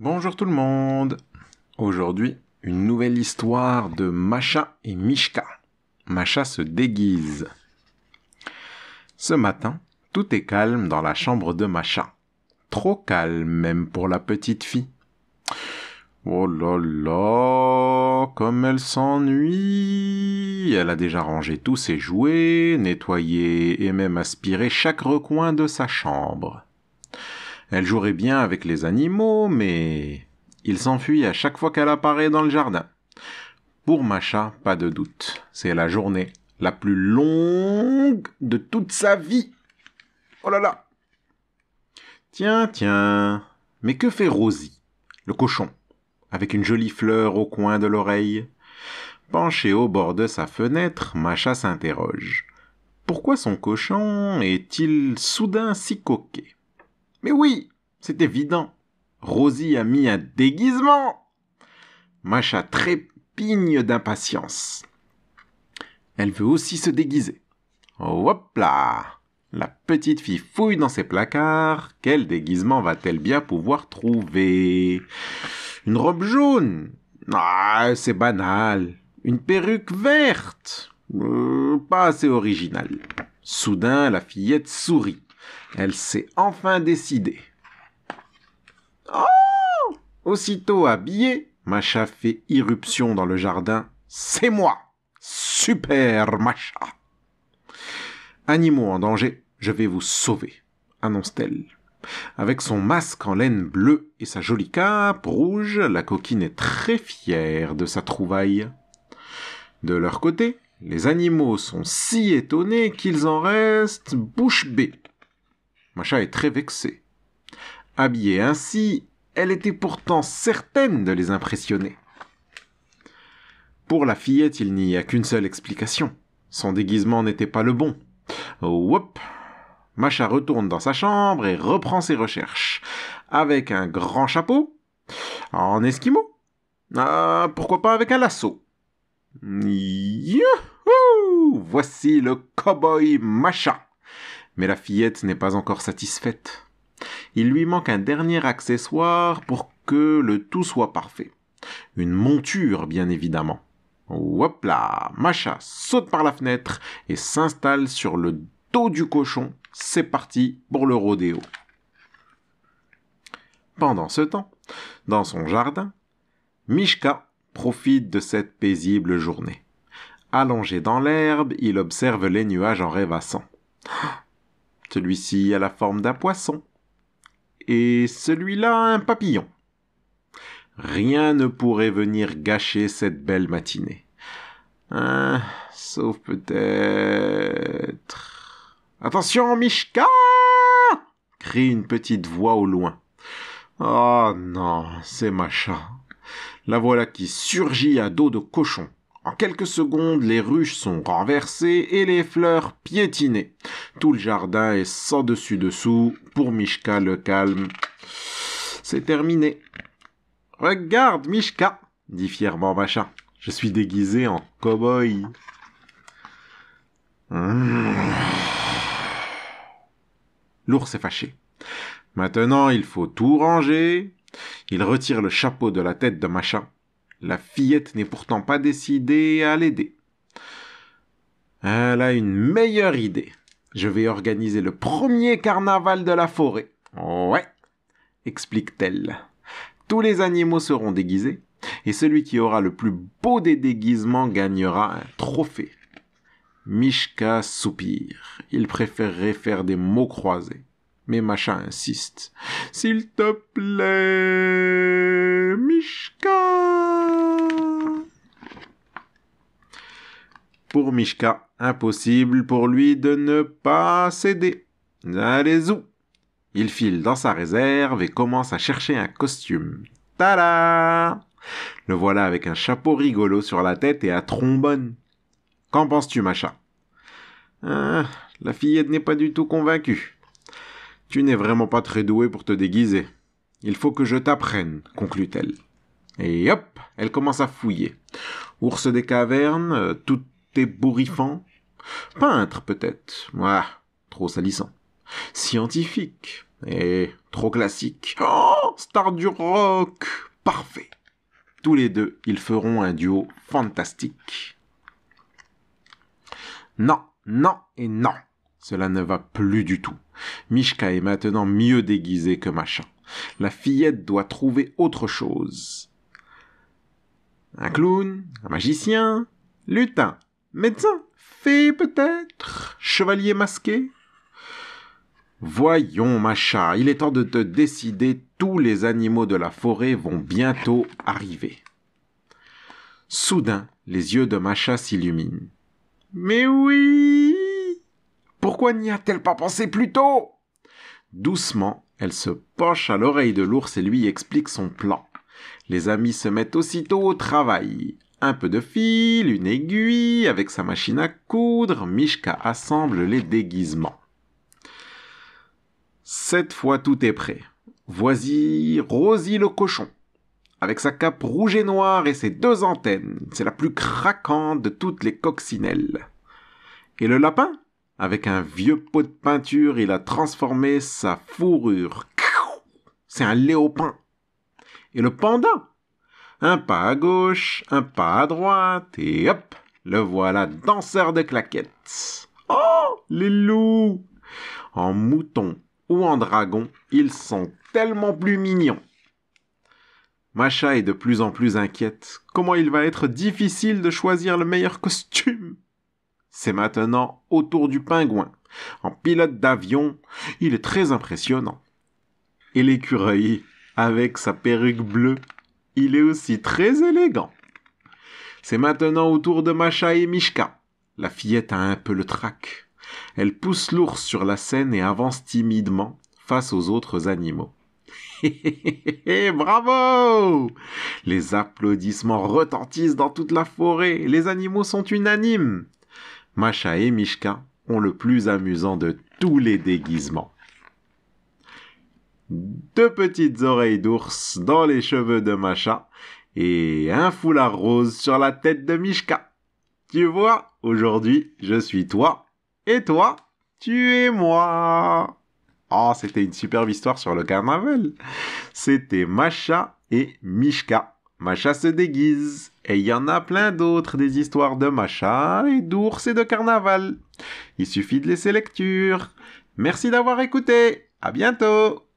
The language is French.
Bonjour tout le monde Aujourd'hui, une nouvelle histoire de Macha et Mishka. Macha se déguise. Ce matin, tout est calme dans la chambre de Macha. Trop calme même pour la petite fille. Oh là là, comme elle s'ennuie Elle a déjà rangé tous ses jouets, nettoyé et même aspiré chaque recoin de sa chambre. Elle jouerait bien avec les animaux, mais il s'enfuit à chaque fois qu'elle apparaît dans le jardin. Pour Macha, pas de doute, c'est la journée la plus longue de toute sa vie. Oh là là Tiens, tiens, mais que fait Rosie, le cochon, avec une jolie fleur au coin de l'oreille Penché au bord de sa fenêtre, Macha s'interroge. Pourquoi son cochon est-il soudain si coquet oui, c'est évident. Rosie a mis un déguisement. Macha trépigne d'impatience. Elle veut aussi se déguiser. Hop là La petite fille fouille dans ses placards. Quel déguisement va-t-elle bien pouvoir trouver Une robe jaune Ah, c'est banal. Une perruque verte euh, Pas assez originale. Soudain, la fillette sourit. Elle s'est enfin décidée. Oh Aussitôt habillée, Macha fait irruption dans le jardin. C'est moi Super Macha Animaux en danger, je vais vous sauver, annonce-t-elle. Avec son masque en laine bleue et sa jolie cape rouge, la coquine est très fière de sa trouvaille. De leur côté, les animaux sont si étonnés qu'ils en restent bouche bée. Macha est très vexée. Habillée ainsi, elle était pourtant certaine de les impressionner. Pour la fillette, il n'y a qu'une seule explication. Son déguisement n'était pas le bon. Whoop Macha retourne dans sa chambre et reprend ses recherches. Avec un grand chapeau En esquimau ah, Pourquoi pas avec un lasso Youhou Voici le cowboy Macha mais la fillette n'est pas encore satisfaite. Il lui manque un dernier accessoire pour que le tout soit parfait. Une monture, bien évidemment. Hop là Macha saute par la fenêtre et s'installe sur le dos du cochon. C'est parti pour le rodéo. Pendant ce temps, dans son jardin, Mishka profite de cette paisible journée. Allongé dans l'herbe, il observe les nuages en rêvassant. Celui-ci a la forme d'un poisson. Et celui-là un papillon. Rien ne pourrait venir gâcher cette belle matinée. Hein, sauf peut-être... Attention, Mishka crie une petite voix au loin. Oh non, c'est machin. La voilà qui surgit à dos de cochon quelques secondes, les ruches sont renversées et les fleurs piétinées. Tout le jardin est sans dessus-dessous. Pour Mishka, le calme, c'est terminé. Regarde, Mishka, dit fièrement Machin. Je suis déguisé en cow-boy. Ah. L'ours est fâché. Maintenant, il faut tout ranger. Il retire le chapeau de la tête de Machin la fillette n'est pourtant pas décidée à l'aider. Elle a une meilleure idée. Je vais organiser le premier carnaval de la forêt. Ouais, explique-t-elle. Tous les animaux seront déguisés, et celui qui aura le plus beau des déguisements gagnera un trophée. Mishka soupire. Il préférerait faire des mots croisés. Mais Macha insiste. S'il te plaît. Mishka. Pour Mishka, impossible pour lui de ne pas céder. Allez-vous Il file dans sa réserve et commence à chercher un costume. Tada Le voilà avec un chapeau rigolo sur la tête et un trombone. Qu'en penses-tu, Macha ah, La fillette n'est pas du tout convaincue. Tu n'es vraiment pas très doué pour te déguiser. Il faut que je t'apprenne, conclut-elle. Et hop, elle commence à fouiller. Ours des cavernes, euh, tout est ébouriffant. Peintre, peut-être. moi, trop salissant. Scientifique. Et trop classique. Oh, star du rock Parfait. Tous les deux, ils feront un duo fantastique. Non, non et non. Cela ne va plus du tout. Mishka est maintenant mieux déguisé que Machin. La fillette doit trouver autre chose. Un clown, un magicien, lutin, médecin, fée peut-être, chevalier masqué. Voyons, Macha, il est temps de te décider, tous les animaux de la forêt vont bientôt arriver. Soudain, les yeux de Macha s'illuminent. Mais oui Pourquoi n'y a-t-elle pas pensé plus tôt Doucement, elle se penche à l'oreille de l'ours et lui explique son plan. Les amis se mettent aussitôt au travail. Un peu de fil, une aiguille, avec sa machine à coudre, Mishka assemble les déguisements. Cette fois tout est prêt. Voici Rosy le cochon, avec sa cape rouge et noire et ses deux antennes. C'est la plus craquante de toutes les coccinelles. Et le lapin avec un vieux pot de peinture, il a transformé sa fourrure. C'est un léopin. Et le panda Un pas à gauche, un pas à droite, et hop, le voilà danseur de claquettes. Oh, les loups En mouton ou en dragon, ils sont tellement plus mignons. Macha est de plus en plus inquiète. Comment il va être difficile de choisir le meilleur costume c'est maintenant au tour du pingouin. En pilote d'avion, il est très impressionnant. Et l'écureuil, avec sa perruque bleue, il est aussi très élégant. C'est maintenant au tour de Macha et Mishka. La fillette a un peu le trac. Elle pousse l'ours sur la scène et avance timidement face aux autres animaux. Bravo Les applaudissements retentissent dans toute la forêt. Les animaux sont unanimes. Macha et Mishka ont le plus amusant de tous les déguisements. Deux petites oreilles d'ours dans les cheveux de Macha et un foulard rose sur la tête de Mishka. Tu vois, aujourd'hui, je suis toi et toi, tu es moi. Oh, c'était une superbe histoire sur le carnaval. C'était Macha et Mishka. Macha se déguise. Et il y en a plein d'autres des histoires de Macha et d'ours et de carnaval. Il suffit de laisser lecture. Merci d'avoir écouté. À bientôt.